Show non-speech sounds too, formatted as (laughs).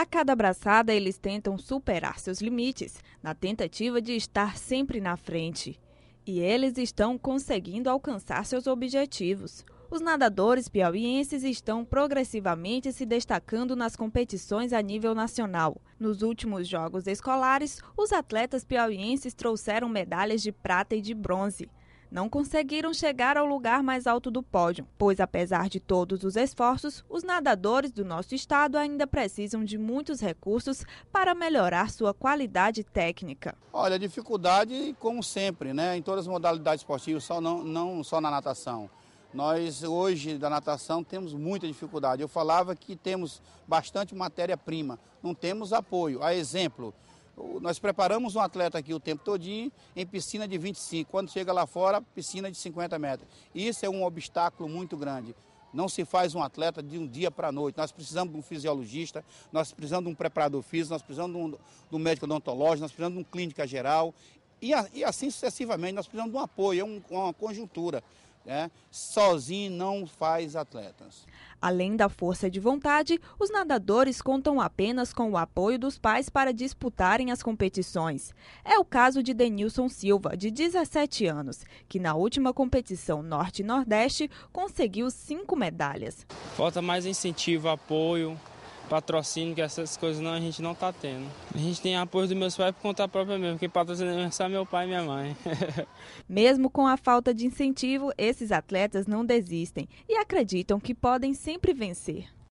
A cada abraçada, eles tentam superar seus limites, na tentativa de estar sempre na frente. E eles estão conseguindo alcançar seus objetivos. Os nadadores piauienses estão progressivamente se destacando nas competições a nível nacional. Nos últimos Jogos Escolares, os atletas piauienses trouxeram medalhas de prata e de bronze não conseguiram chegar ao lugar mais alto do pódio, pois apesar de todos os esforços, os nadadores do nosso estado ainda precisam de muitos recursos para melhorar sua qualidade técnica. Olha, dificuldade como sempre, né? Em todas as modalidades esportivas, só não, não só na natação. Nós hoje da natação temos muita dificuldade. Eu falava que temos bastante matéria-prima, não temos apoio. A exemplo, nós preparamos um atleta aqui o tempo todinho em piscina de 25. Quando chega lá fora, piscina de 50 metros. Isso é um obstáculo muito grande. Não se faz um atleta de um dia para a noite. Nós precisamos de um fisiologista, nós precisamos de um preparador físico, nós precisamos de um, de um médico odontológico, nós precisamos de um clínica geral. E, a, e, assim sucessivamente, nós precisamos de um apoio, é um, uma conjuntura né? sozinho não faz atletas. Além da força de vontade, os nadadores contam apenas com o apoio dos pais para disputarem as competições. É o caso de Denilson Silva, de 17 anos, que na última competição Norte-Nordeste conseguiu cinco medalhas. Falta mais incentivo, apoio, patrocínio, que essas coisas não, a gente não está tendo. A gente tem apoio dos meus pais por conta própria mesmo, que patrocina é só meu pai e minha mãe. (laughs) mesmo com a falta de incentivo, esses atletas não desistem e acreditam que podem sempre vencer.